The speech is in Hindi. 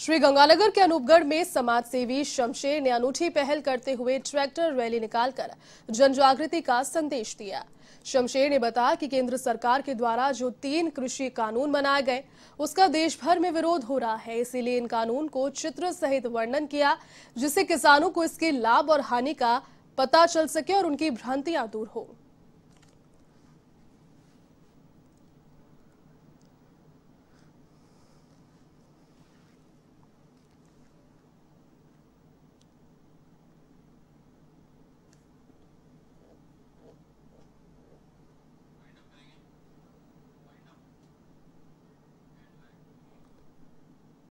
श्री गंगानगर के अनूपगढ़ में समाज सेवी शमशेर ने अनूठी पहल करते हुए ट्रैक्टर रैली निकालकर जन जागृति का संदेश दिया शमशेर ने बताया कि केंद्र सरकार के द्वारा जो तीन कृषि कानून बनाए गए उसका देश भर में विरोध हो रहा है इसीलिए इन कानून को चित्र सहित वर्णन किया जिससे किसानों को इसके लाभ और हानि का पता चल सके और उनकी भ्रांतियां दूर हो